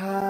Uh,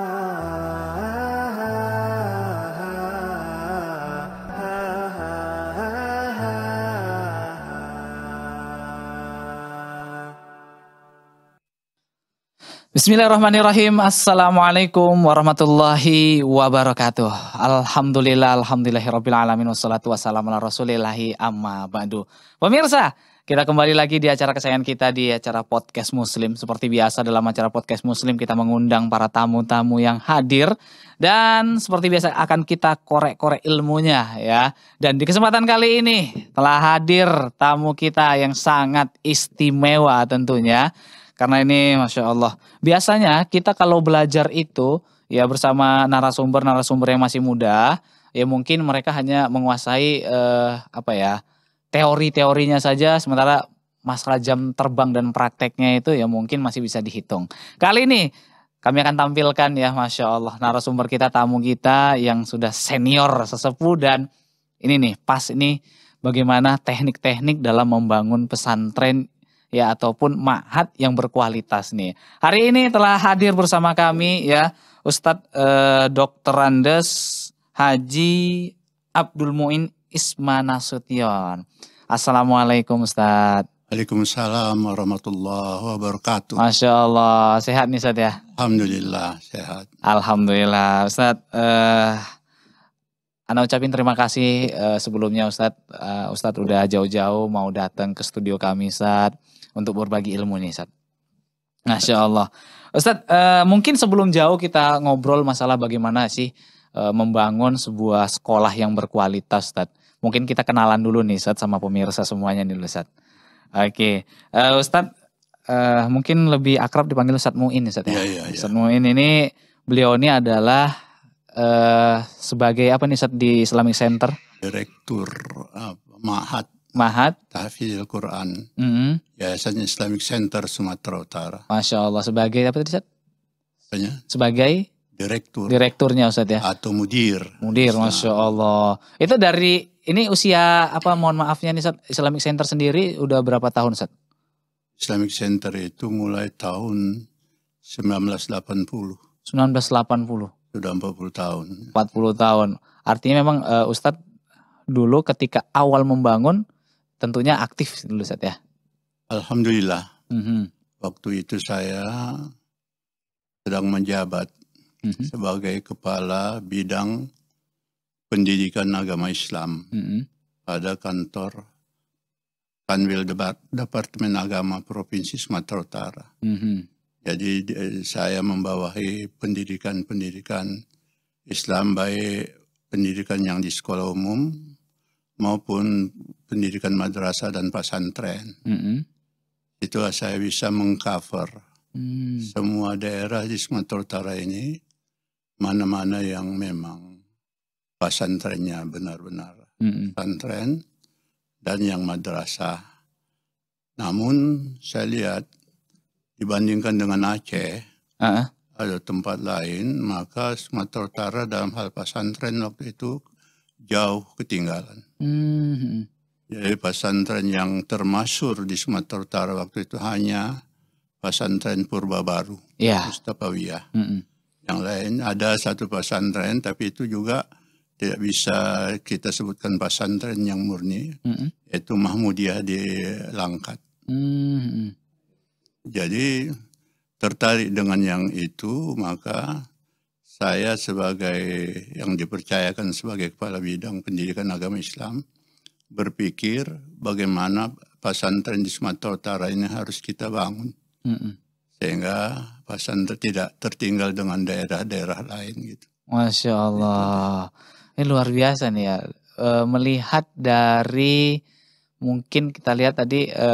Bismillahirrahmanirrahim. Assalamualaikum warahmatullahi wabarakatuh. Alhamdulillah, alhamdulillahirabbil alamin wassalatu wassalamu ala rasulillahi amma ba'du. Pemirsa, kita kembali lagi di acara kesayangan kita di acara podcast Muslim. Seperti biasa dalam acara podcast Muslim kita mengundang para tamu-tamu yang hadir dan seperti biasa akan kita korek-korek ilmunya ya. Dan di kesempatan kali ini telah hadir tamu kita yang sangat istimewa tentunya. Karena ini Masya Allah. Biasanya kita kalau belajar itu ya bersama narasumber-narasumber yang masih muda, ya mungkin mereka hanya menguasai eh, apa ya teori-teorinya saja, sementara masalah jam terbang dan prakteknya itu ya mungkin masih bisa dihitung. Kali ini kami akan tampilkan ya Masya Allah narasumber kita, tamu kita yang sudah senior, sesepuh dan ini nih pas ini bagaimana teknik-teknik dalam membangun pesantren ya ataupun ma'had yang berkualitas nih. Hari ini telah hadir bersama kami ya Ustadz eh, Dr. Randes Haji Abdul Muin Isma Nasution. Assalamualaikum Ustadz. Waalaikumsalam warahmatullahi wabarakatuh. Masya Allah, sehat nih Ustadz ya? Alhamdulillah, sehat. Alhamdulillah. Ustadz, eh, Ana ucapin terima kasih uh, sebelumnya Ustadz. Uh, Ustadz udah jauh-jauh mau datang ke studio kami Ustadz untuk berbagi ilmu nih Ustaz. Masya Allah. Ustaz, uh, mungkin sebelum jauh kita ngobrol masalah bagaimana sih uh, membangun sebuah sekolah yang berkualitas Ustaz. Mungkin kita kenalan dulu nih Ustaz sama pemirsa semuanya nih Ustaz. Oke, okay. uh, eh, Ustaz uh, mungkin lebih akrab dipanggil Ustaz Muin Ustaz ya. ya, ya, ya. Ustaz Muin ini beliau ini adalah uh, sebagai apa nih Ustaz di Islamic Center? Direktur uh, Mahat Mahat Tahfidil Quran. Mm -hmm. Yayasan Islamic Center Sumatera Utara. Masya Allah sebagai apa tadi Ustaz? Banyak. Sebagai direktur. Direkturnya Ustaz ya. Atau mudir. Mudir, Ustaz. masya Allah. Itu dari ini usia apa? Mohon maafnya nih Ustaz, Islamic Center sendiri udah berapa tahun Ustaz? Islamic Center itu mulai tahun 1980. 1980. Sudah 40 tahun. 40 tahun. Artinya memang uh, eh, Ustadz dulu ketika awal membangun tentunya aktif dulu saat ya. Alhamdulillah. Mm -hmm. Waktu itu saya sedang menjabat mm -hmm. sebagai kepala bidang pendidikan agama Islam mm -hmm. pada kantor Kanwil Departemen Agama Provinsi Sumatera Utara. Mm -hmm. Jadi eh, saya membawahi pendidikan-pendidikan Islam baik pendidikan yang di sekolah umum maupun pendidikan madrasah dan pesantren. Mm -hmm. Itu saya bisa mengcover mm. semua daerah di Sumatera Utara ini, mana-mana yang memang pesantrennya benar-benar mm -hmm. pesantren dan yang madrasah. Namun saya lihat dibandingkan dengan Aceh, uh -huh. ada tempat lain, maka Sumatera Utara dalam hal pesantren waktu itu jauh ketinggalan. Hmm. Jadi pesantren yang termasyur di Sumatera Utara waktu itu hanya pesantren Purba Baru, yeah. Mustafawiyah. Mm -hmm. Yang lain ada satu pesantren tapi itu juga tidak bisa kita sebutkan pesantren yang murni, mm -hmm. yaitu Mahmudiyah di Langkat. Mm -hmm. Jadi tertarik dengan yang itu maka saya sebagai yang dipercayakan sebagai kepala bidang pendidikan agama Islam berpikir bagaimana pesantren di Sumatera Utara ini harus kita bangun mm -mm. sehingga pesantren tidak tertinggal dengan daerah-daerah lain gitu. Masya gitu. Allah, ini luar biasa nih ya e, melihat dari mungkin kita lihat tadi e,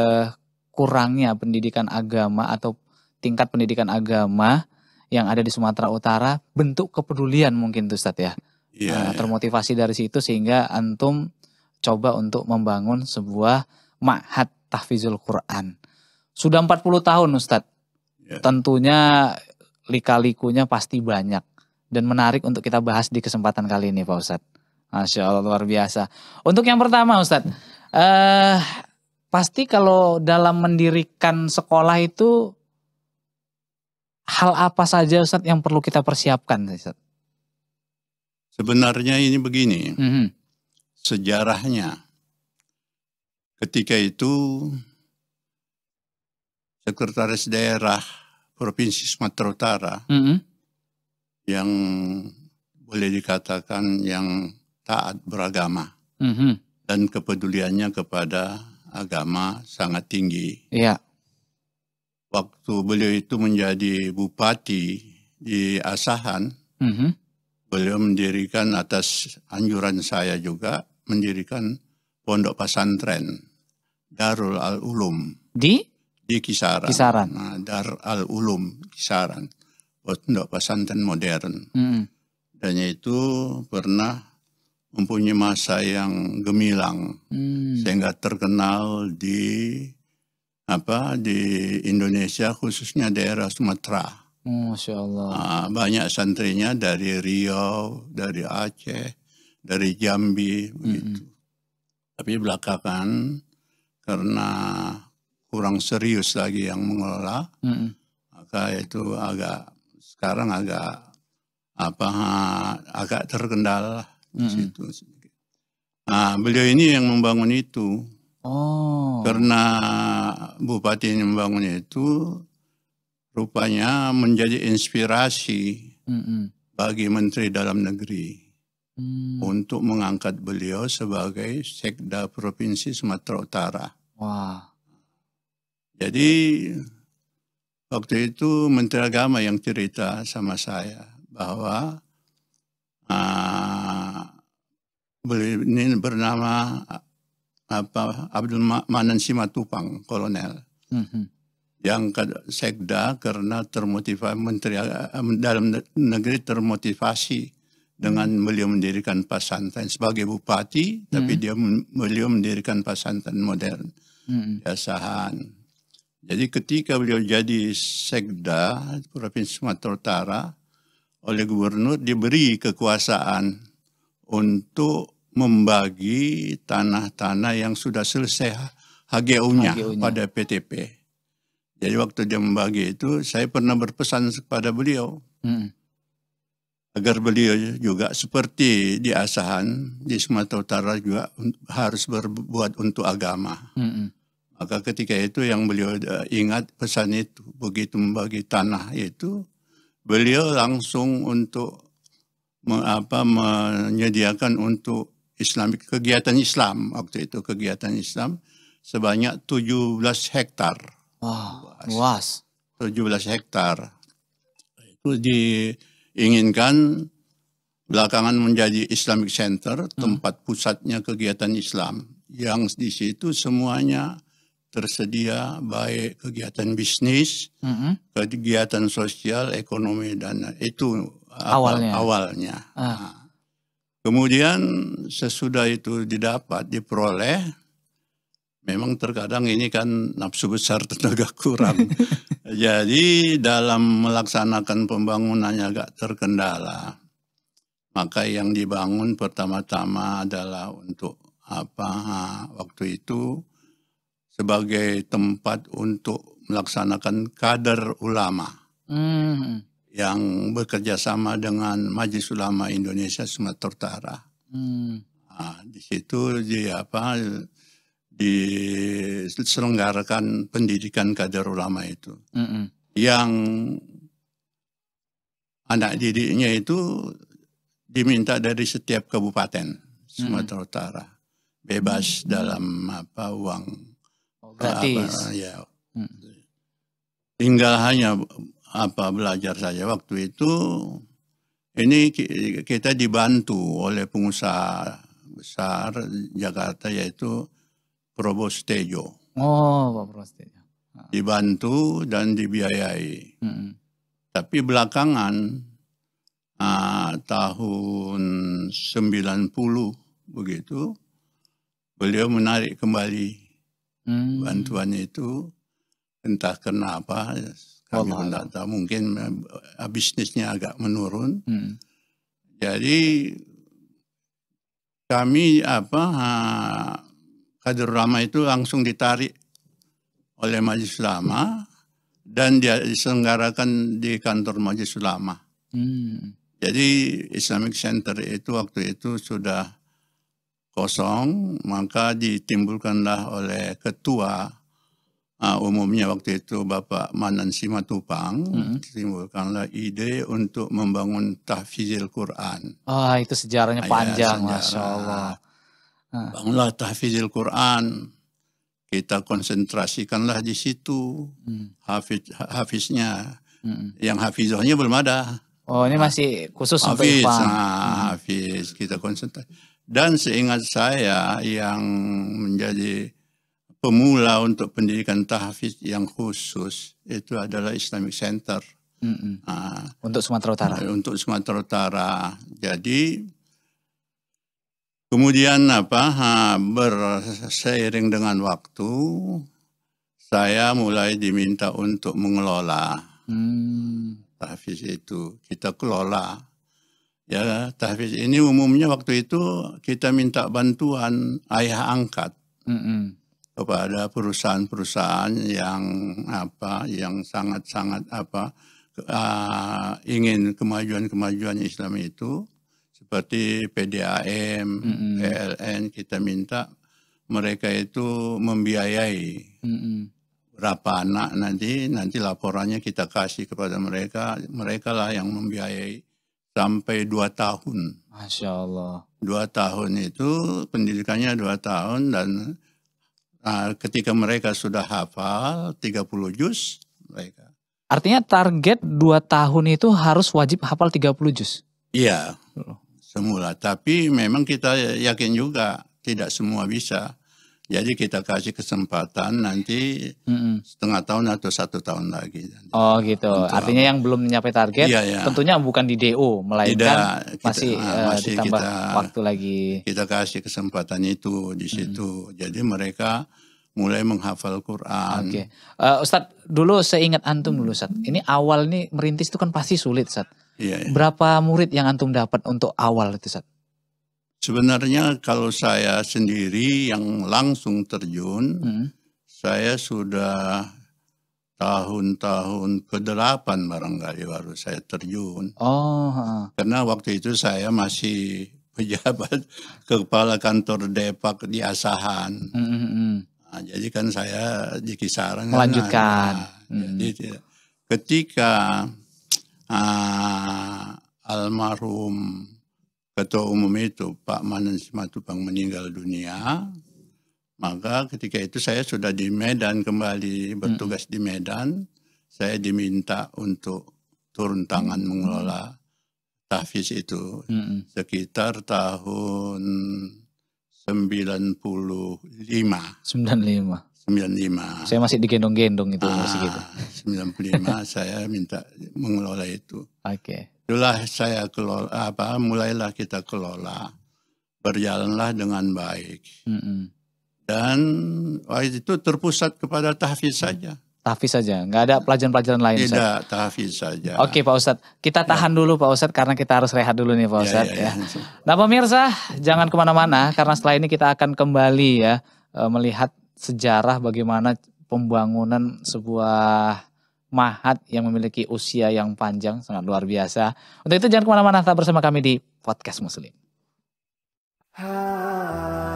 kurangnya pendidikan agama atau tingkat pendidikan agama yang ada di Sumatera Utara bentuk kepedulian mungkin tuh Ustaz ya. Yeah, iya, iya. termotivasi dari situ sehingga antum coba untuk membangun sebuah ma'had tahfizul Quran. Sudah 40 tahun Ustadz. Yeah. Tentunya lika-likunya pasti banyak dan menarik untuk kita bahas di kesempatan kali ini Pak Ustadz. Masya Allah luar biasa. Untuk yang pertama Ustadz, eh, pasti kalau dalam mendirikan sekolah itu hal apa saja Ustaz yang perlu kita persiapkan Ustaz? Sebenarnya ini begini. Mm -hmm. Sejarahnya ketika itu sekretaris daerah provinsi Sumatera Utara mm -hmm. yang boleh dikatakan yang taat beragama mm -hmm. dan kepeduliannya kepada agama sangat tinggi. Yeah waktu beliau itu menjadi bupati di Asahan, mm -hmm. beliau mendirikan atas anjuran saya juga mendirikan pondok pesantren Darul Al Ulum di di Kisaran. Kisaran. Nah, Dar Al Ulum Kisaran. Pondok pesantren modern. Mm -hmm. Dan itu pernah mempunyai masa yang gemilang hmm. sehingga terkenal di apa di Indonesia khususnya daerah Sumatera. Masya Allah. Nah, banyak santrinya dari Riau, dari Aceh, dari Jambi, Mm -hmm. Tapi belakangan karena kurang serius lagi yang mengelola, mm -hmm. maka itu agak sekarang agak apa agak terkendala di mm -hmm. situ. Nah, beliau ini yang membangun itu. Oh. Karena Bupati Nyembangun itu rupanya menjadi inspirasi mm-hmm. bagi Menteri Dalam Negeri mm. untuk mengangkat beliau sebagai Sekda Provinsi Sumatera Utara. Wah. Jadi waktu itu Menteri Agama yang cerita sama saya bahwa uh, ah, beliau ini bernama apa Abdul Manan Simatupang, kolonel. Mm-hmm. Yang ke sekda karena termotivasi menteri eh, eh, dalam negeri termotivasi dengan mm-hmm. beliau mendirikan pesantren sebagai bupati, mm-hmm. tapi dia beliau mendirikan pesantren modern, mm-hmm. Yasahan. Jadi ketika beliau jadi sekda Provinsi Sumatera Utara oleh gubernur diberi kekuasaan untuk membagi tanah-tanah yang sudah selesai HGU-nya HGU pada PTP. Jadi waktu dia membagi itu saya pernah berpesan kepada beliau hmm. agar beliau juga seperti di Asahan di Sumatera Utara juga harus berbuat untuk agama. Hmm. Maka ketika itu yang beliau eh, ingat pesan itu begitu membagi tanah itu beliau langsung untuk apa, menyediakan untuk Islamik kegiatan Islam waktu itu kegiatan Islam sebanyak 17 hektar. Wah, luas. 17 hektar. Itu diinginkan belakangan menjadi Islamic Center, hmm. tempat pusatnya kegiatan Islam. Yang di situ semuanya tersedia baik kegiatan bisnis, hmm. kegiatan sosial, ekonomi dan itu awalnya. Apa, awalnya. Ah. ah. Kemudian sesudah itu didapat, diperoleh, memang terkadang ini kan nafsu besar tenaga kurang. Jadi dalam melaksanakan pembangunannya agak terkendala. Maka yang dibangun pertama-tama adalah untuk apa waktu itu sebagai tempat untuk melaksanakan kader ulama. Hmm yang bekerja sama dengan Majelis Ulama Indonesia Sumatera Utara. Hmm. Nah, di situ di apa diselenggarakan pendidikan kader ulama itu. Hmm. Yang anak didiknya itu diminta dari setiap kabupaten Sumatera hmm. Utara bebas hmm. dalam apa uang oh, gratis. Apa, ya. hmm. Tinggal hanya apa belajar saja waktu itu ini kita dibantu oleh pengusaha besar Jakarta yaitu Probostejo. Oh, Pak Probostejo. Dibantu dan dibiayai. Hmm. Tapi belakangan ah, tahun 90 begitu beliau menarik kembali hmm. bantuan itu entah kenapa kami tak tahu mungkin eh, bisnisnya agak menurun. Hmm. Jadi kami apa eh, kader lama itu langsung ditarik oleh Majelis Ulama dan dia diselenggarakan di kantor Majelis Ulama. Hmm. Jadi Islamic Center itu waktu itu sudah kosong, maka ditimbulkanlah oleh ketua uh, umumnya waktu itu Bapak Manan Simatupang hmm. timbulkanlah ide untuk membangun tahfizil Quran. Ah itu sejarahnya Ayah, ya, panjang, sejarah. masya Allah. Ah. Bangunlah tahfizil Quran, kita konsentrasikanlah di situ hmm. hafiz hafiznya, hmm. yang hafizahnya belum ada. Oh ini masih khusus hafiz, untuk Ipang. Nah, Hafiz kita konsentrasi. Dan seingat saya yang menjadi pemula untuk pendidikan tahfiz yang khusus itu adalah Islamic Center. Mm -hmm. uh, untuk Sumatera Utara. Eh, untuk Sumatera Utara. Jadi kemudian apa? uh, berseiring dengan waktu saya mulai diminta untuk mengelola mm. tahfiz itu. Kita kelola. Ya, tahfiz ini umumnya waktu itu kita minta bantuan ayah angkat. Mm -hmm kepada perusahaan-perusahaan yang apa yang sangat-sangat apa uh, ingin kemajuan-kemajuan Islam itu seperti PDAM, mm -hmm. PLN kita minta mereka itu membiayai mm -hmm. berapa anak nanti nanti laporannya kita kasih kepada mereka mereka lah yang membiayai sampai dua tahun. Masya Allah. Dua tahun itu pendidikannya dua tahun dan Nah, ketika mereka sudah hafal 30 juz mereka. Artinya target 2 tahun itu harus wajib hafal 30 juz. Iya. Oh. Semula, tapi memang kita yakin juga tidak semua bisa. Jadi kita kasih kesempatan nanti mm-hmm. setengah tahun atau satu tahun lagi. Oh gitu. Artinya apa? yang belum mencapai target, iya, iya. tentunya bukan di DO, melainkan Tidak, kita, masih, uh, masih ditambah kita, waktu lagi. Kita kasih kesempatan itu di situ. Mm-hmm. Jadi mereka mulai menghafal Quran. Oke, okay. uh, eh, Ustadz dulu seingat antum dulu Ustadz. Ini awal nih merintis itu kan pasti sulit Ustadz. Iya, iya. Berapa murid yang antum dapat untuk awal itu Ustadz? Sebenarnya kalau saya sendiri yang langsung terjun, hmm. saya sudah tahun-tahun ke-8 barangkali baru saya terjun. Oh. Karena waktu itu saya masih pejabat kepala kantor Depak di Asahan. Hmm, hmm, hmm. Nah, jadi kan saya di kisaran. Kan, Melanjutkan. Nah, hmm. Jadi ketika uh, almarhum ketua umum itu Pak Manan Simatupang meninggal dunia, maka ketika itu saya sudah di Medan kembali bertugas hmm. di Medan, saya diminta untuk turun tangan mengelola tahfiz itu hmm. sekitar tahun 95. 95. 95. Saya masih digendong-gendong itu ah, masih gitu. 95 saya minta mengelola itu. Oke. Okay. Itulah saya kelola, apa, mulailah kita kelola, berjalanlah dengan baik. Mm -hmm. Dan itu terpusat kepada tahfiz saja. Tahfiz saja, nggak ada pelajaran-pelajaran lain. Tidak, tahfiz saja. Oke Pak Ustadz, kita ya. tahan ya. dulu Pak Ustadz karena kita harus rehat dulu nih Pak Ustadz. Ya, ya, ya. ya. Nah pemirsa, jangan kemana-mana karena setelah ini kita akan kembali ya eh, melihat sejarah bagaimana pembangunan sebuah Mahat yang memiliki usia yang panjang sangat luar biasa. Untuk itu jangan kemana-mana tetap bersama kami di Podcast Muslim. Ha ah.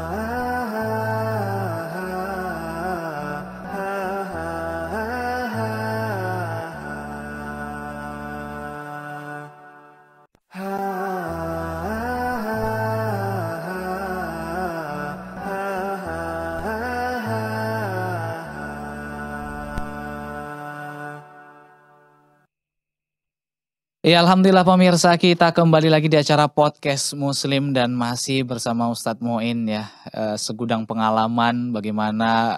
Ya Alhamdulillah pemirsa kita kembali lagi di acara podcast Muslim dan masih bersama Ustadz Moin ya. E, segudang pengalaman bagaimana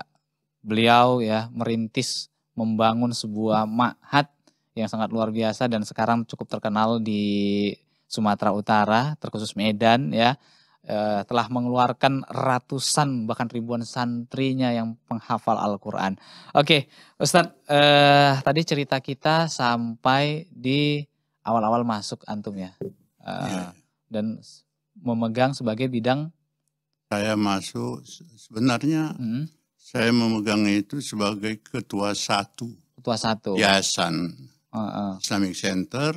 beliau ya merintis membangun sebuah makhat yang sangat luar biasa dan sekarang cukup terkenal di Sumatera Utara terkhusus Medan ya. E, telah mengeluarkan ratusan bahkan ribuan santrinya yang penghafal Al-Quran. Oke Ustadz e, tadi cerita kita sampai di awal-awal masuk antum ya. Uh, ya. Dan memegang sebagai bidang saya masuk sebenarnya hmm. saya memegang itu sebagai ketua satu ketua satu yayasan uh, uh. Islamic Center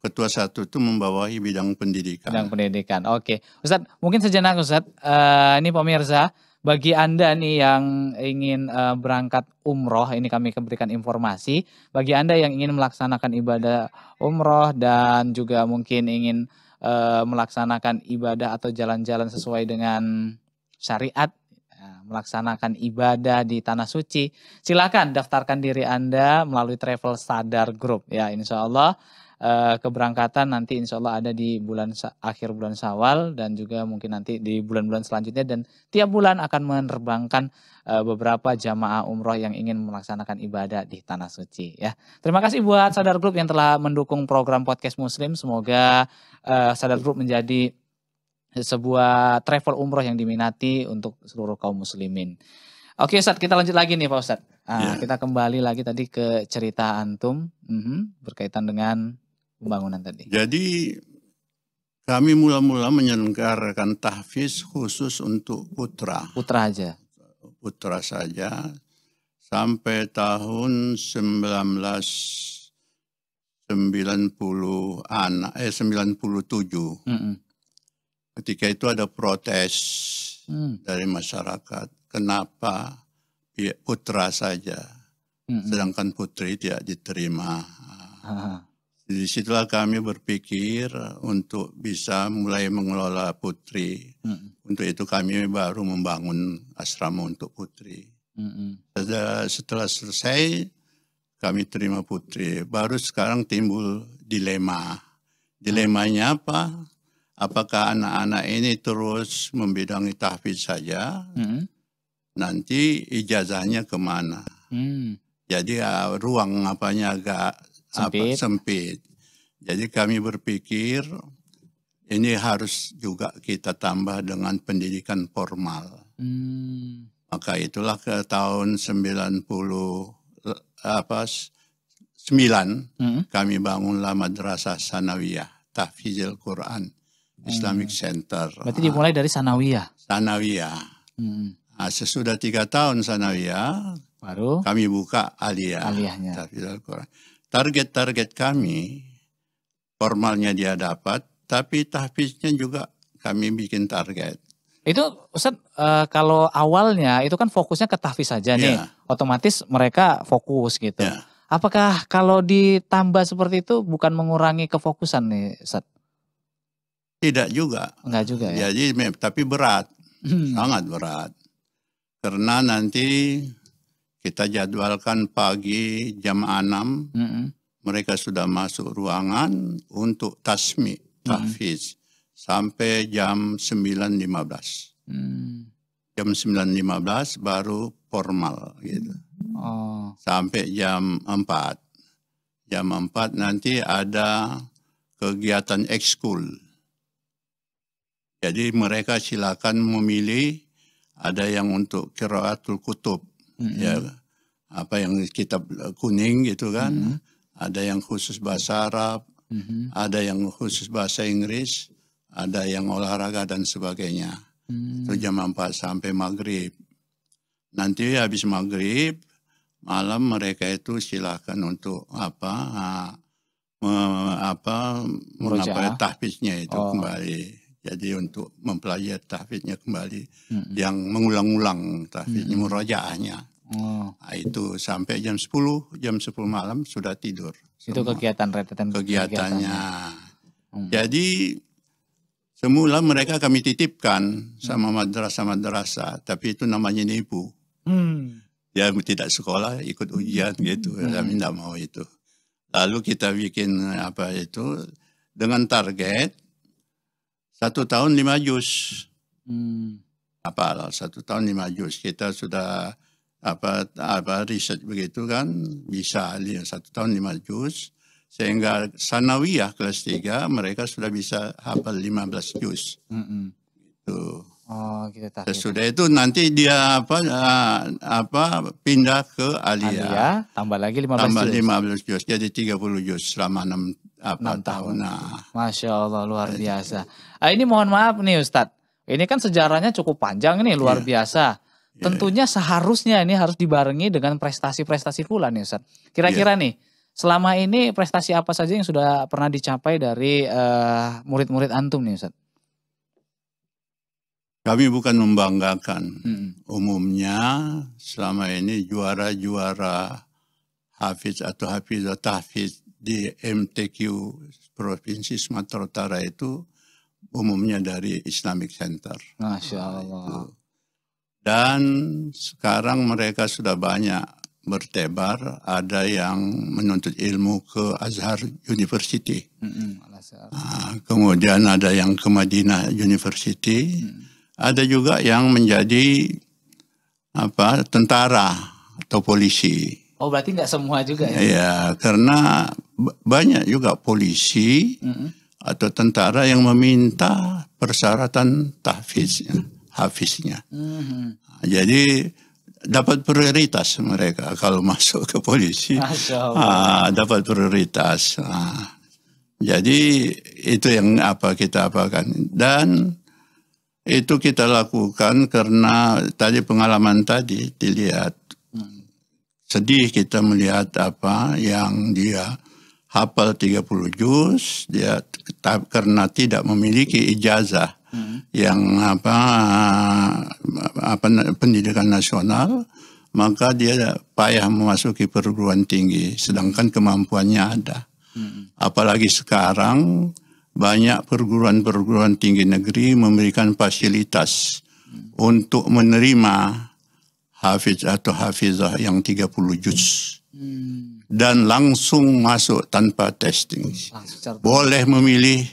ketua satu itu membawahi bidang pendidikan bidang pendidikan oke okay. Ustadz mungkin sejenak Ustadz uh, ini pemirsa bagi Anda nih yang ingin uh, berangkat umroh, ini kami berikan informasi. Bagi Anda yang ingin melaksanakan ibadah umroh dan juga mungkin ingin uh, melaksanakan ibadah atau jalan-jalan sesuai dengan syariat, ya, melaksanakan ibadah di tanah suci, silakan daftarkan diri Anda melalui Travel Sadar Group ya insya Allah Eh, keberangkatan nanti insya Allah ada di bulan akhir bulan Syawal dan juga mungkin nanti di bulan-bulan selanjutnya dan tiap bulan akan menerbangkan eh, beberapa jamaah umroh yang ingin melaksanakan ibadah di tanah suci ya. Terima kasih buat Sadar Group yang telah mendukung program podcast Muslim. Semoga uh, Sadar Group menjadi sebuah travel umroh yang diminati untuk seluruh kaum muslimin. Oke Ustaz, kita lanjut lagi nih Pak Ustadz. Nah, yeah. Kita kembali lagi tadi ke cerita Antum mhm, berkaitan dengan pembangunan tadi? Jadi kami mula-mula menyelenggarakan tahfiz khusus untuk putra. Putra aja. Putra saja sampai tahun 90 anak eh 97. Mm -mm. Ketika itu ada protes mm. dari masyarakat. Kenapa putra saja, mm sedangkan putri tidak diterima. Aha disitulah kami berpikir untuk bisa mulai mengelola putri. Hmm. Untuk itu kami baru membangun asrama untuk putri. Hmm. Setelah selesai kami terima putri. Baru sekarang timbul dilema. Dilemanya apa? Apakah anak-anak ini terus membidangi tahfiz saja? Hmm. Nanti ijazahnya kemana? Mm. Jadi uh, ruang apanya agak sempit. Apa, sempit. Jadi kami berpikir ini harus juga kita tambah dengan pendidikan formal. Hmm. Maka itulah ke tahun 90 apa 9 hmm. kami bangunlah madrasah sanawiyah tahfizil Quran Islamic hmm. Center. Berarti dimulai dari sanawiyah. Sanawiyah. Hmm. Nah, sesudah tiga tahun sanawiyah, baru kami buka aliyah. Aliyahnya. Tahfizil Quran target-target kami formalnya dia dapat, tapi tahfiznya juga kami bikin target. Itu Ustaz uh, kalau awalnya itu kan fokusnya ke tahfiz saja nih. Iya. Otomatis mereka fokus gitu. Yeah. Apakah kalau ditambah seperti itu bukan mengurangi kefokusan nih Ustaz? Tidak juga. Enggak juga ya. Jadi tapi berat. Hmm. Sangat berat. Karena nanti kita jadwalkan pagi jam 6, mm -hmm. mereka sudah masuk ruangan untuk tasmi, tahfiz, mm -hmm. sampai jam 9.15. Mm. Jam 9.15 baru formal gitu. Oh. Sampai jam 4. Jam 4 nanti ada kegiatan ekskul. Jadi mereka silakan memilih ada yang untuk kiraatul kutub, mm -hmm. ya apa yang kitab kuning gitu kan mm -hmm. ada yang khusus bahasa Arab mm -hmm. ada yang khusus bahasa Inggris ada yang olahraga dan sebagainya mm -hmm. itu jam 4 sampai maghrib nanti habis maghrib malam mereka itu silakan untuk apa me, apa mengapa tahfiznya itu oh. kembali jadi untuk mempelajari tahfiznya kembali mm -hmm. yang mengulang-ulang tahfiznya mm -hmm. murajaahnya Hmm. Nah, itu sampai jam 10, jam 10 malam sudah tidur. Itu kegiatan retreat kegiatannya. Hmm. Jadi semula mereka kami titipkan sama madrasah-madrasah, tapi itu namanya nipu. Hmm. Dia ya, tidak sekolah, ikut ujian gitu. Hmm. Kami tidak mau itu. Lalu kita bikin apa itu dengan target satu tahun lima juz. Hmm. Apa satu tahun lima juz kita sudah apa apa riset begitu kan bisa satu tahun lima juz sehingga sanawiyah kelas tiga mereka sudah bisa hafal lima belas juz. Mm -hmm. itu Oh, kita gitu, tahu. itu nanti dia apa eh, apa pindah ke Alia. tambah lagi lima tambah lima belas juz. Jadi puluh juz selama enam apa 6 tahun. tahun. Nah. Masya Allah luar biasa. Ah, ini mohon maaf nih Ustadz. Ini kan sejarahnya cukup panjang nih luar yeah. biasa Iya. Tentunya seharusnya ini harus dibarengi dengan prestasi-prestasi pula nih Ustaz. Kira-kira yeah. nih selama ini prestasi apa saja yang sudah pernah dicapai dari eh, murid-murid uh, antum nih Ustaz? Kami bukan membanggakan. Hmm. Umumnya selama ini juara-juara hafiz atau hafiz atau tahfiz di MTQ Provinsi Sumatera Utara itu umumnya dari Islamic Center. Masya Allah. Nah, dan sekarang mereka sudah banyak bertebar, ada yang menuntut ilmu ke Azhar University. Mm -hmm. kemudian ada yang ke Madinah University. Mm. Ada juga yang menjadi apa tentara atau polisi. Oh berarti nggak semua juga ya? Iya karena banyak juga polisi mm -hmm. atau tentara yang meminta persyaratan tahfiz. -hmm. Hafiznya. Hmm. Jadi dapat prioritas mereka kalau masuk ke polisi ah, dapat prioritas ah. jadi itu yang apa kita apakan dan itu kita lakukan karena tadi pengalaman tadi dilihat hmm. sedih kita melihat apa yang dia hafal 30 juz dia karena tidak memiliki ijazah hmm. yang apa apa pendidikan nasional maka dia payah memasuki perguruan tinggi sedangkan kemampuannya ada hmm. apalagi sekarang banyak perguruan-perguruan tinggi negeri memberikan fasilitas hmm. untuk menerima hafiz atau hafizah yang 30 juz hmm. dan langsung masuk tanpa testing. Boleh memilih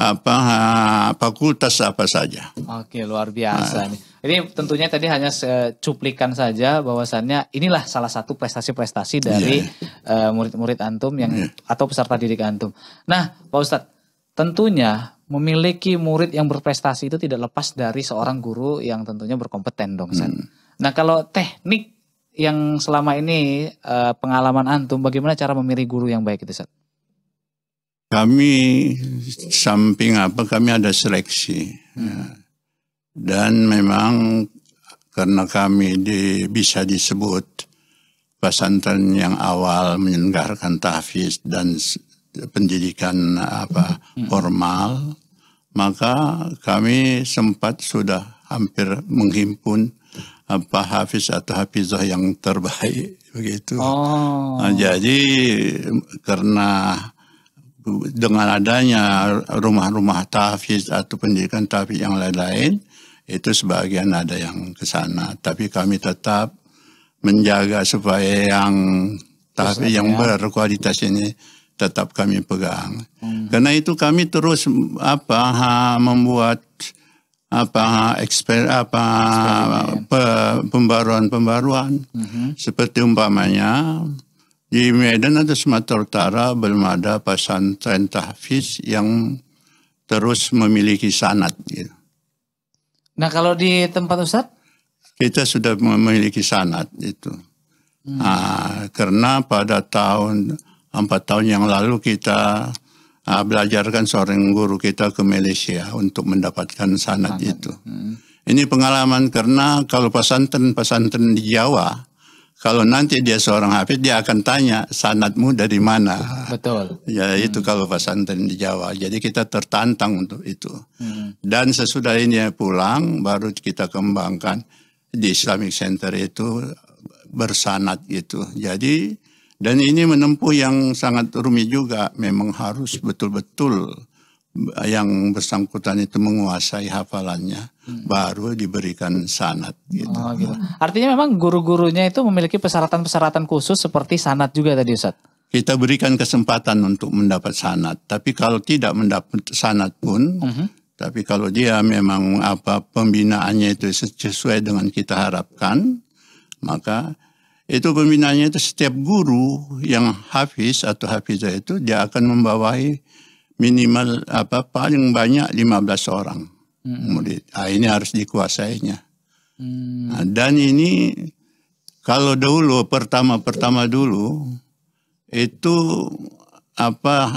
apa fakultas apa saja. Oke, luar biasa nah. Ini tentunya tadi hanya cuplikan saja bahwasannya inilah salah satu prestasi-prestasi dari iya. eh, murid-murid yeah. uh, antum yang yeah. atau peserta didik antum. Nah, Pak Ustadz, tentunya memiliki murid yang berprestasi itu tidak lepas dari seorang guru yang tentunya berkompeten dong, San. Hmm. Nah, kalau teknik yang selama ini uh, pengalaman antum bagaimana cara memilih guru yang baik itu, Ustaz? Kami samping apa kami ada seleksi ya. dan memang karena kami di, bisa disebut pesantren yang awal menyenggarkan tahfiz dan pendidikan apa hmm. formal maka kami sempat sudah hampir menghimpun apa hafiz atau hafizah yang terbaik begitu. Oh. Nah, jadi karena dengan adanya rumah-rumah tahfiz atau pendidikan tahfiz yang lain-lain itu sebagian ada yang ke sana tapi kami tetap menjaga supaya yang tapi yang ya. berkualitas ini tetap kami pegang hmm. karena itu kami terus apa ha, membuat apa eksper apa pembaruan-pembaruan -hmm. seperti umpamanya di Medan atau Sumatera Utara belum ada pesantren tahfiz yang terus memiliki sanat. Gitu. Nah kalau di tempat Ustaz? Kita sudah memiliki sanat itu. Hmm. Nah, karena pada tahun empat tahun yang lalu kita uh, belajarkan seorang guru kita ke Malaysia untuk mendapatkan sanat, sanat. itu. Hmm. Ini pengalaman karena kalau pesantren-pesantren di Jawa kalau nanti dia seorang hafid dia akan tanya sanatmu dari mana betul ya hmm. itu kalau pesantren di Jawa jadi kita tertantang untuk itu hmm. dan sesudah ini pulang baru kita kembangkan di Islamic Center itu bersanat itu jadi dan ini menempuh yang sangat rumit juga memang harus betul-betul yang bersangkutan itu menguasai hafalannya hmm. baru diberikan sanat gitu. Oh, gitu. Artinya memang guru-gurunya itu memiliki persyaratan-persyaratan khusus seperti sanat juga tadi Ustaz. Kita berikan kesempatan untuk mendapat sanat, tapi kalau tidak mendapat sanat pun uh tapi kalau dia memang apa pembinaannya itu sesuai dengan kita harapkan, maka itu pembinaannya itu setiap guru yang hafiz atau hafizah itu dia akan membawahi minimal apa paling banyak 15 orang hmm. murid. Nah, ini harus dikuasainya. Hmm. Nah, dan ini kalau dulu pertama-pertama dulu itu apa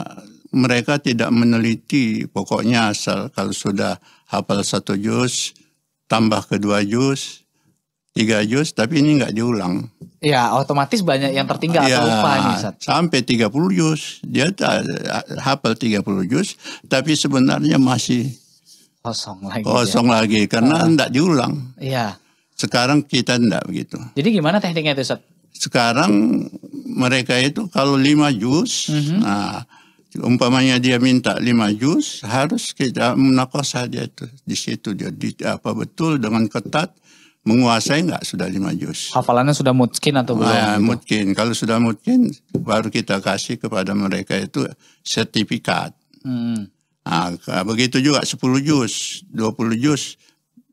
mereka tidak meneliti pokoknya asal kalau sudah hafal satu juz tambah kedua juz tiga juz tapi ini nggak diulang. Ya otomatis banyak yang tertinggal ya, atau lupa nih Sat. Sampai 30 juz. Dia hafal puluh juz tapi sebenarnya masih kosong lagi. Ya. Kosong ya. lagi karena oh. nggak diulang. Iya. Sekarang kita tidak begitu. Jadi gimana tekniknya itu Sat? Sekarang mereka itu kalau lima juz mm -hmm. nah umpamanya dia minta lima jus harus kita menakos saja itu di situ dia di, apa betul dengan ketat menguasai nggak sudah lima juz. Hafalannya sudah mungkin atau belum? Nah, mungkin. Kalau sudah mungkin, baru kita kasih kepada mereka itu sertifikat. Hmm. Nah, begitu juga 10 juz, 20 juz,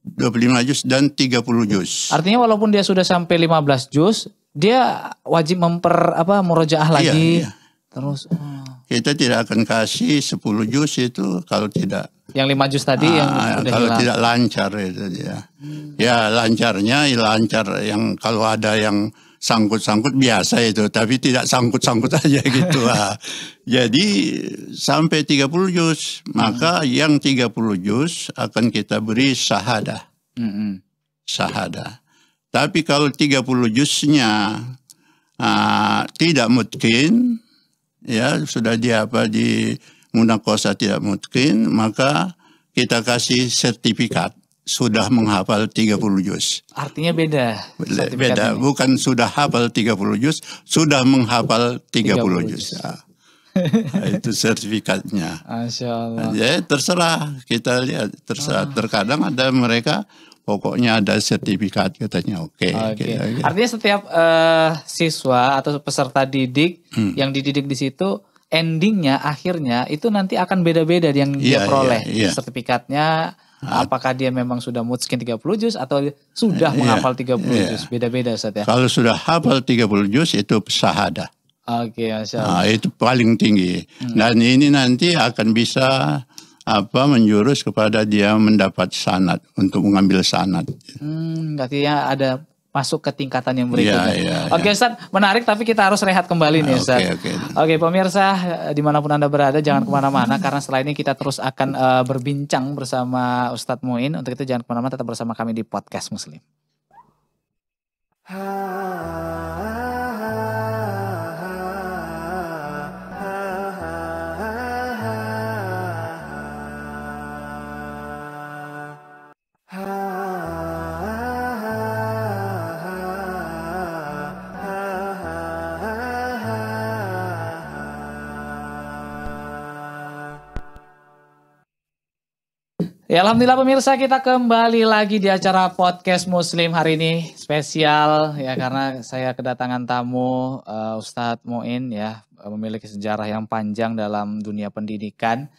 25 juz, dan 30 juz. Artinya walaupun dia sudah sampai 15 juz, dia wajib memper apa murojaah iya, lagi. Iya, iya. Terus. Hmm kita tidak akan kasih 10 jus itu kalau tidak yang lima jus tadi ah, yang kalau hilang. tidak lancar itu ya. Hmm. Ya lancarnya lancar yang kalau ada yang sangkut-sangkut biasa itu tapi tidak sangkut-sangkut aja gitu lah. Jadi sampai 30 jus maka hmm. yang 30 jus akan kita beri sahada. Hmm. Sahada. Tapi kalau 30 jusnya uh, tidak mungkin ya sudah di apa di munakosa tidak mungkin maka kita kasih sertifikat sudah menghafal 30 juz. Artinya beda. Beda, ini. bukan sudah hafal 30 juz, sudah menghafal 30, 30 juz. Ah, itu sertifikatnya. Ya, terserah kita lihat, terserah. Ah. Terkadang ada mereka pokoknya ada sertifikat katanya oke. Okay, okay. gitu, Artinya setiap uh, siswa atau peserta didik hmm. yang dididik di situ endingnya akhirnya itu nanti akan beda-beda yang yeah, dia iya, iya, peroleh yeah, yeah. sertifikatnya ah. apakah dia memang sudah mutskin 30 juz atau sudah yeah, menghafal 30 yeah. Iya. juz beda-beda Ustaz ya. Kalau sudah hafal 30 juz itu syahadah. Oke, okay, Nah, itu paling tinggi. Hmm. Dan ini nanti akan bisa apa menjurus kepada dia mendapat sanat untuk mengambil sanat. Hmm, berarti ya ada masuk ke tingkatan yang berikutnya. Ya, ya, Oke ya. Ustaz, menarik tapi kita harus rehat kembali nih ah, Ustaz. Oke, okay, Oke pemirsa, eh, dimanapun Anda berada jangan kemana-mana karena setelah ini kita terus akan uh, berbincang bersama Ustadz Muin. Untuk itu jangan kemana-mana, tetap bersama kami di Podcast Muslim. Ha. Ah. Ya, alhamdulillah pemirsa kita kembali lagi di acara podcast Muslim hari ini spesial ya karena saya kedatangan tamu uh, Ustadz Mo'in ya memiliki sejarah yang panjang dalam dunia pendidikan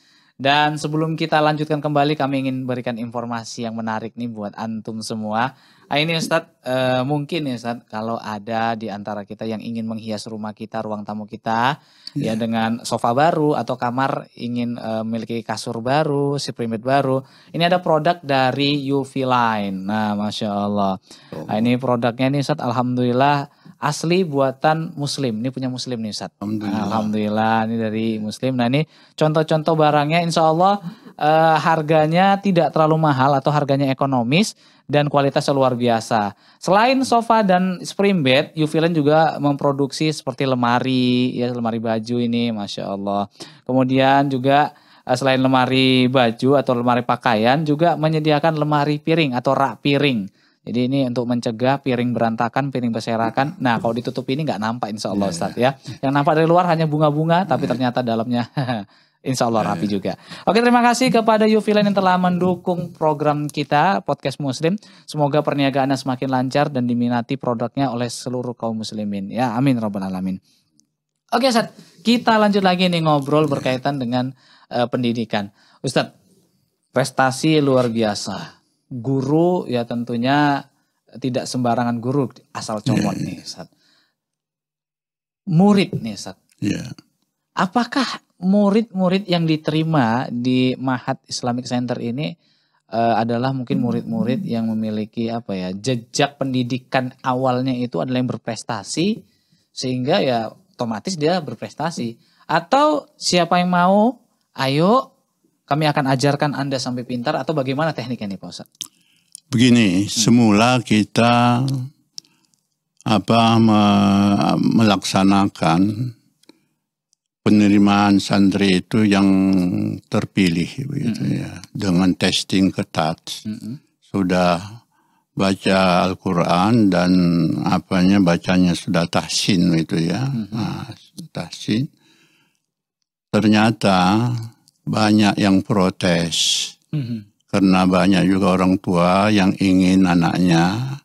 dan sebelum kita lanjutkan kembali, kami ingin berikan informasi yang menarik nih buat antum semua. Nah, ini Ustadz, e, mungkin ya Ustadz, kalau ada di antara kita yang ingin menghias rumah kita, ruang tamu kita, ya iya. dengan sofa baru atau kamar ingin e, memiliki kasur baru, siprimit baru. Ini ada produk dari UV Line. Nah, Masya Allah. Oh. Nah, ini produknya nih Ustadz, Alhamdulillah asli buatan muslim. Ini punya muslim nih Ustaz. Alhamdulillah. Alhamdulillah ini dari muslim. Nah ini contoh-contoh barangnya insya Allah eh, harganya tidak terlalu mahal atau harganya ekonomis dan kualitasnya luar biasa. Selain sofa dan spring bed, Uvilen juga memproduksi seperti lemari, ya lemari baju ini Masya Allah. Kemudian juga eh, selain lemari baju atau lemari pakaian juga menyediakan lemari piring atau rak piring. Jadi ini untuk mencegah piring berantakan, piring berserakan. Nah kalau ditutup ini nggak nampak insya Allah yeah, Ustaz iya. ya. Yang nampak dari luar hanya bunga-bunga tapi ternyata dalamnya insya Allah rapi iya. juga. Oke terima kasih kepada Yufilan yang telah mendukung program kita Podcast Muslim. Semoga perniagaannya semakin lancar dan diminati produknya oleh seluruh kaum muslimin. Ya amin robbal alamin. Oke Ustaz, kita lanjut lagi nih ngobrol iya. berkaitan dengan uh, pendidikan. Ustaz, prestasi luar biasa guru ya tentunya tidak sembarangan guru asal comot yeah. nih Ustaz. Murid nih Ustaz. Yeah. Apakah murid-murid yang diterima di Mahat Islamic Center ini uh, adalah mungkin murid-murid yang memiliki apa ya jejak pendidikan awalnya itu adalah yang berprestasi sehingga ya otomatis dia berprestasi atau siapa yang mau ayo kami akan ajarkan Anda sampai pintar atau bagaimana tekniknya nih Pak Ustaz? Begini, hmm. semula kita apa me, melaksanakan penerimaan santri itu yang terpilih begitu hmm. ya dengan testing ketat. Hmm. Sudah baca Al-Qur'an dan apanya bacanya sudah tahsin itu ya. Hmm. Nah, tahsin. Ternyata banyak yang protes. Hmm. Karena banyak juga orang tua yang ingin anaknya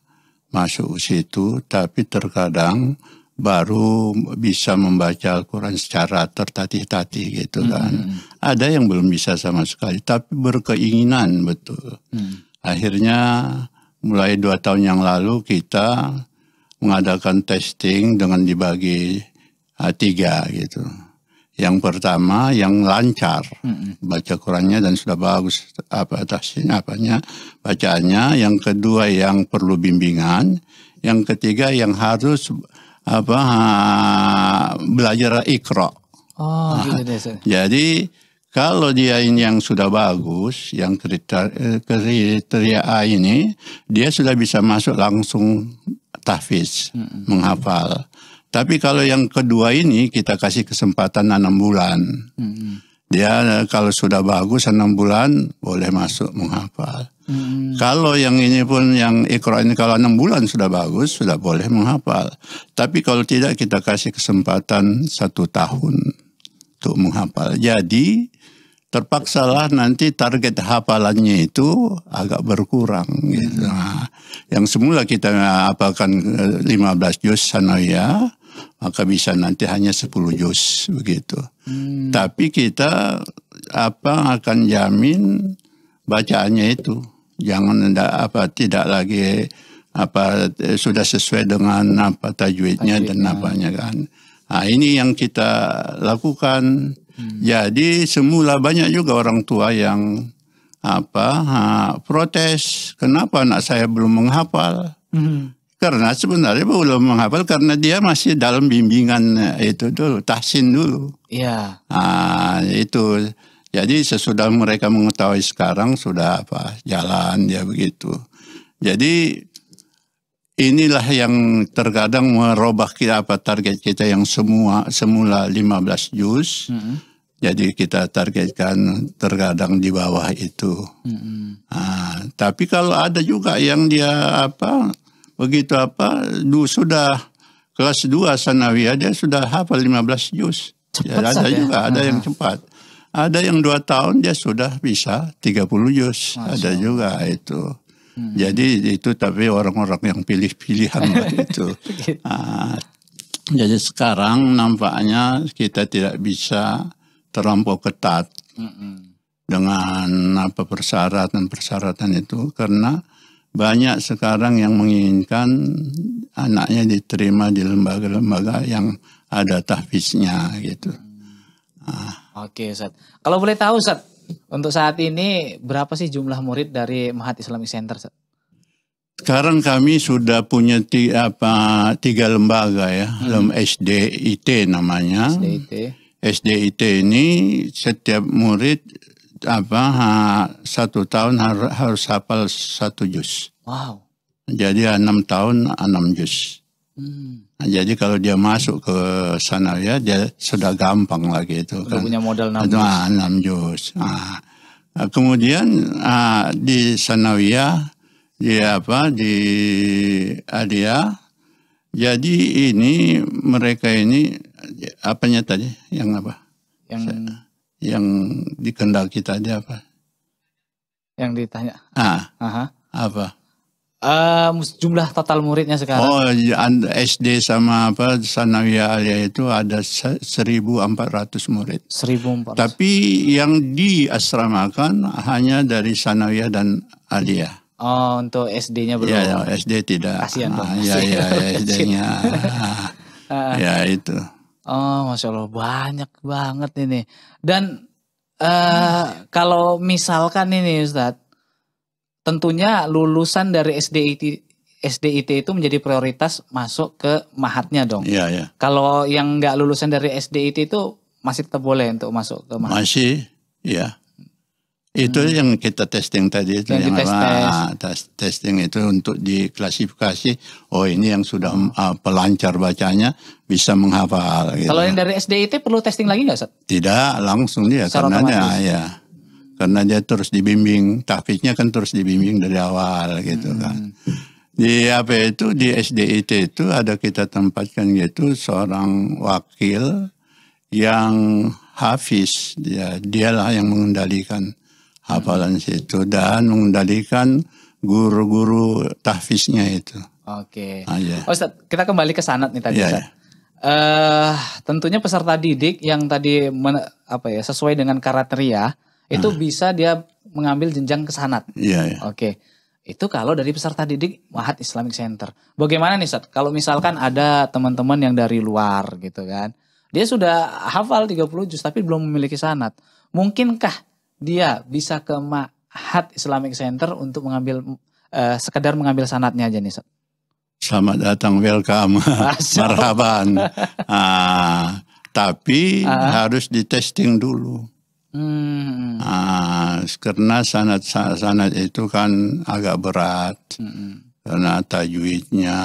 masuk ke situ, tapi terkadang baru bisa membaca Al-Quran secara tertatih-tatih gitu mm-hmm. kan. Hmm. Ada yang belum bisa sama sekali, tapi berkeinginan betul. Hmm. Akhirnya mulai dua tahun yang lalu kita mengadakan testing dengan dibagi ah, tiga gitu. Yang pertama yang lancar hmm baca Qurannya dan sudah bagus apa tahsin apanya bacanya Yang kedua yang perlu bimbingan. Yang ketiga yang harus apa belajar ikro Oh, ah, gitu jadi kalau dia ini yang sudah bagus, yang kriteria, eh, kriteria A ini, dia sudah bisa masuk langsung tahfiz, -hmm. menghafal. Tapi kalau yang kedua ini kita kasih kesempatan enam bulan. Hmm. Dia eh, kalau sudah bagus enam bulan boleh masuk menghafal. Hmm. Kalau yang ini pun yang ikhra ini kalau enam bulan sudah bagus sudah boleh menghafal. Tapi kalau tidak kita kasih kesempatan satu tahun untuk menghafal. Jadi terpaksalah nanti target hafalannya itu agak berkurang gitu. Mm-hmm. Nah, yang semula kita eh, hafalkan 15 eh, juz sanawiyah maka bisa nanti hanya 10 juz begitu. Hmm. Tapi kita apa akan jamin bacaannya itu jangan tidak apa tidak lagi apa sudah sesuai dengan apa tajwidnya, dan dan apanya kan. Nah, ini yang kita lakukan. Hmm. Jadi semula banyak juga orang tua yang apa ha, protes, kenapa anak saya belum menghafal? Hmm. Karena sebenarnya belum menghafal karena dia masih dalam bimbingan eh, itu dulu tahsin dulu. Iya. Nah, itu jadi sesudah mereka mengetahui sekarang sudah apa jalan dia ya begitu. Jadi inilah yang terkadang merubah kita apa target kita yang semua semula 15 juz. Mm -hmm. Jadi kita targetkan terkadang di bawah itu. Mm -hmm. nah, tapi kalau ada juga yang dia apa begitu apa du, sudah kelas 2 sanawiyah dia sudah hafal 15 juz. jus ya, ada saja. juga ada hmm. yang ah. cepat. Ada yang dua tahun dia sudah bisa 30 juz. jus ada juga itu. Hmm. Jadi itu tapi orang-orang yang pilih-pilihan itu. Nah, jadi sekarang nampaknya kita tidak bisa terlampau ketat -hmm. dengan apa persyaratan-persyaratan itu karena banyak sekarang yang menginginkan anaknya diterima di lembaga-lembaga yang ada tahfiznya gitu. Ah. Oke Ustaz. Kalau boleh tahu Ustaz, untuk saat ini berapa sih jumlah murid dari Mahat Islamic Center Ustaz? Sekarang kami sudah punya tiga, apa, tiga lembaga ya, hmm. SDIT namanya. SDIT. SDIT ini setiap murid apa ha, satu tahun har, harus hafal satu jus Wow. Jadi enam tahun enam jus Hmm. Nah, jadi kalau dia masuk ke sana ya dia sudah gampang lagi itu sudah kan. punya modal enam juz. Nah, 6 juz. Nah, kemudian ah, di Sanawiyah di apa di Adia jadi ini mereka ini apanya tadi yang apa? Yang Saya, yang dikendaki tadi apa? Yang ditanya. Ah. Aha. Apa? Uh, jumlah total muridnya sekarang. Oh, SD iya, sama apa Sanawiyah Alia itu ada 1400 murid. 1400. Tapi yang di diasramakan hanya dari Sanawiyah dan Alia. Oh, untuk SD-nya belum. Ya, ya, SD tidak. Kasihan ah, Ya, ya, SD-nya. Ah. ya itu. Oh, masya Allah banyak banget ini. Dan eh, hmm. kalau misalkan ini Ustadz, tentunya lulusan dari SDIT SDIT itu menjadi prioritas masuk ke mahatnya dong. Iya, iya. Kalau yang nggak lulusan dari SDIT itu masih tetap boleh untuk masuk ke mahat. Masih, iya. Itu hmm. yang kita testing tadi itu yang, yang apa, ah, tes. testing itu untuk diklasifikasi. Oh ini yang sudah uh, pelancar bacanya bisa menghafal. Gitu. Kalau yang dari SDIT perlu testing lagi nggak, Tidak, langsung dia Secara karena ya, karena dia terus dibimbing, tahfiznya kan terus dibimbing dari awal gitu hmm. kan. Di apa itu di SDIT itu ada kita tempatkan gitu seorang wakil yang hafiz dia dialah yang mengendalikan hafalan situ dan mengendalikan guru-guru tahfiznya itu. Oke. Okay. Ah, iya. Oh, kita kembali ke sanat nih tadi. Ya, Ustaz. Uh, tentunya peserta didik yang tadi men, apa ya sesuai dengan kriteria itu hmm. bisa dia mengambil jenjang ke sanat. Iya. iya. Oke. Okay. Itu kalau dari peserta didik Mahat Islamic Center. Bagaimana nih Ustaz? Kalau misalkan ada teman-teman yang dari luar gitu kan. Dia sudah hafal 30 juz tapi belum memiliki sanat. Mungkinkah dia bisa ke Mahat Islamic Center untuk mengambil uh, sekedar mengambil sanatnya aja nih Selamat datang, welcome, marhaban. uh, tapi uh. harus testing dulu. Hmm. Ah, karena sanat-sanat itu kan agak berat. Hmm. Karena tajwidnya,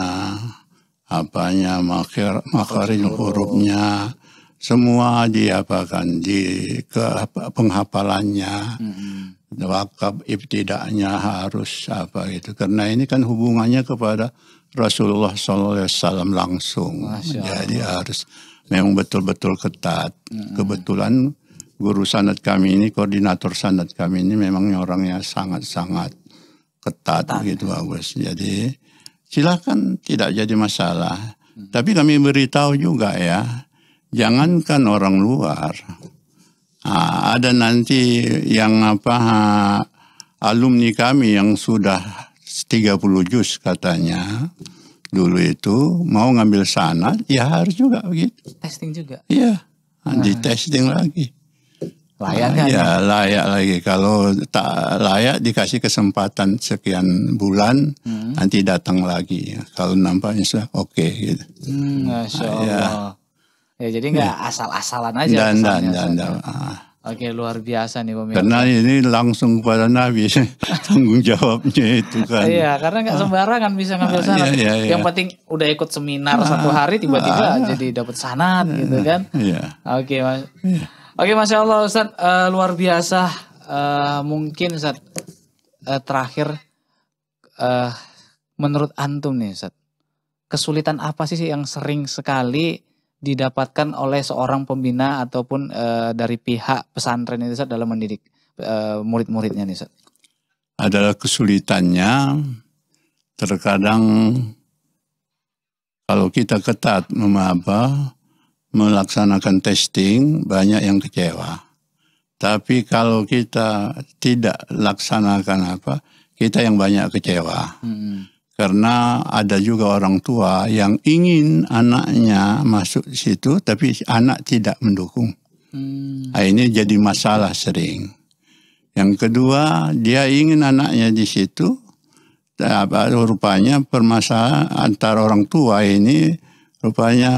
apanya, makar, makarin hurufnya, semua diapakan di ke penghafalannya hmm. wakaf ibtidaknya harus apa gitu karena ini kan hubungannya kepada Rasulullah SAW langsung jadi harus memang betul-betul ketat hmm. kebetulan guru sanat kami ini koordinator sanat kami ini memang orangnya sangat-sangat ketat, ketat gitu bagus jadi silahkan tidak jadi masalah hmm. tapi kami beritahu juga ya jangankan orang luar, ah, ada nanti yang apa alumni kami yang sudah 30 juz katanya dulu itu mau ngambil sana ya harus juga begitu. Testing juga. Iya, nah. di testing lagi. Layak ah, kan? Ya, layak lagi. Kalau tak layak dikasih kesempatan sekian bulan, hmm. nanti datang lagi. Kalau nampaknya sudah oke okay, gitu. Hmm, Masya ah, iya. Ya jadi nggak ya. asal-asalan aja. Dan, dan, dan, dan. Oke luar biasa nih pemirsa. Karena ini langsung kepada Nabi tanggung jawabnya itu kan. Iya karena nggak ah. sembarangan bisa ngambil ah, sanat. Iya, iya, iya, Yang penting udah ikut seminar ah, satu hari tiba-tiba ah, jadi dapat sanat ah, gitu kan. Iya. Oke mas. Oke iya. Oke masya Allah Ustaz uh, luar biasa. Uh, mungkin Ustaz uh, terakhir uh, menurut antum nih Ustaz kesulitan apa sih yang sering sekali didapatkan oleh seorang pembina ataupun e, dari pihak pesantren itu dalam mendidik e, murid-muridnya nih Ustaz? Adalah kesulitannya terkadang kalau kita ketat memaba melaksanakan testing banyak yang kecewa. Tapi kalau kita tidak laksanakan apa, kita yang banyak kecewa. Hmm. Karena ada juga orang tua yang ingin anaknya masuk situ, tapi anak tidak mendukung. Hmm. Nah, ini jadi masalah sering. Yang kedua, dia ingin anaknya di situ, rupanya permasalahan antara orang tua ini rupanya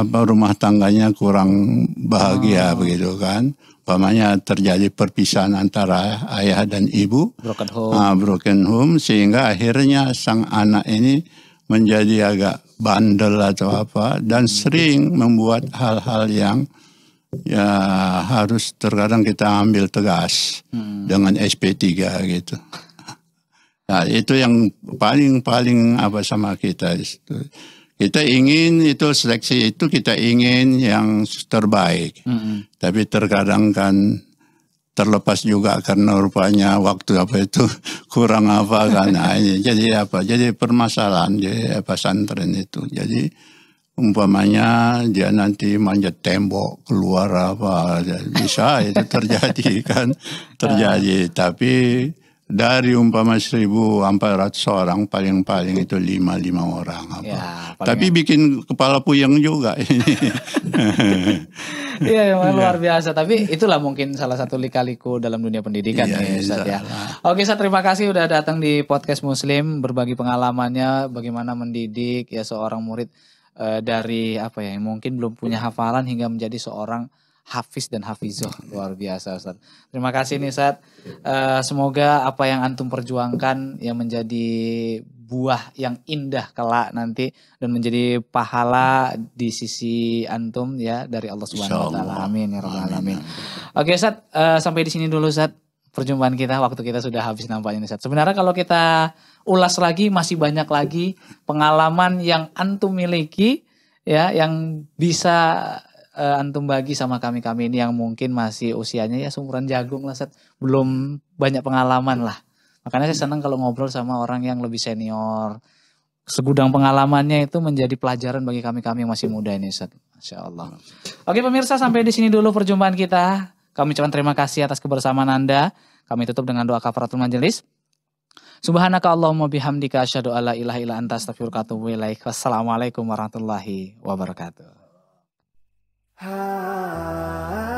apa rumah tangganya kurang bahagia oh. begitu kan umpamanya terjadi perpisahan antara ayah dan ibu broken home uh, broken home sehingga akhirnya sang anak ini menjadi agak bandel atau apa dan hmm. sering membuat hal-hal yang ya harus terkadang kita ambil tegas hmm. dengan SP3 gitu nah itu yang paling-paling apa sama kita itu kita ingin itu seleksi itu kita ingin yang terbaik. Mm-hmm. Tapi terkadang kan terlepas juga karena rupanya waktu apa itu kurang apa kan. nah, jadi apa? Jadi permasalahan jadi pesantren itu. Jadi umpamanya dia nanti manjat tembok keluar apa bisa itu terjadi kan ah. terjadi tapi dari umpama seribu 1.400 orang paling-paling itu lima lima orang apa. Ya, Tapi ya. bikin kepala puyeng juga ini. Iya ya. luar biasa. Tapi itulah mungkin salah satu likaliku dalam dunia pendidikan iya, iya, ya, ya Ustaz ya. Oke Ustaz terima kasih sudah datang di podcast Muslim berbagi pengalamannya bagaimana mendidik ya seorang murid eh, dari apa ya yang mungkin belum punya hafalan hingga menjadi seorang Hafiz dan Hafizoh luar biasa Ustaz. Terima kasih nih Ustaz. Uh, semoga apa yang antum perjuangkan yang menjadi buah yang indah kelak nanti dan menjadi pahala di sisi antum ya dari Allah Subhanahu wa taala. Amin ya rabbal alamin. Oke Ustaz, uh, sampai di sini dulu Ustaz perjumpaan kita waktu kita sudah habis nampaknya nih Ustaz. Sebenarnya kalau kita ulas lagi masih banyak lagi pengalaman yang antum miliki ya yang bisa uh, antum bagi sama kami kami ini yang mungkin masih usianya ya seumuran jagung lah, set belum banyak pengalaman lah. Makanya saya senang kalau ngobrol sama orang yang lebih senior. Segudang pengalamannya itu menjadi pelajaran bagi kami-kami yang masih muda ini, set, Masya Allah. Oke pemirsa, sampai di sini dulu perjumpaan kita. Kami ucapkan terima kasih atas kebersamaan Anda. Kami tutup dengan doa kafaratul majelis. Subhanaka Allahumma bihamdika asyhadu alla ilaha illa anta astaghfiruka wa atubu ilaik. Wassalamualaikum warahmatullahi wabarakatuh. Ah.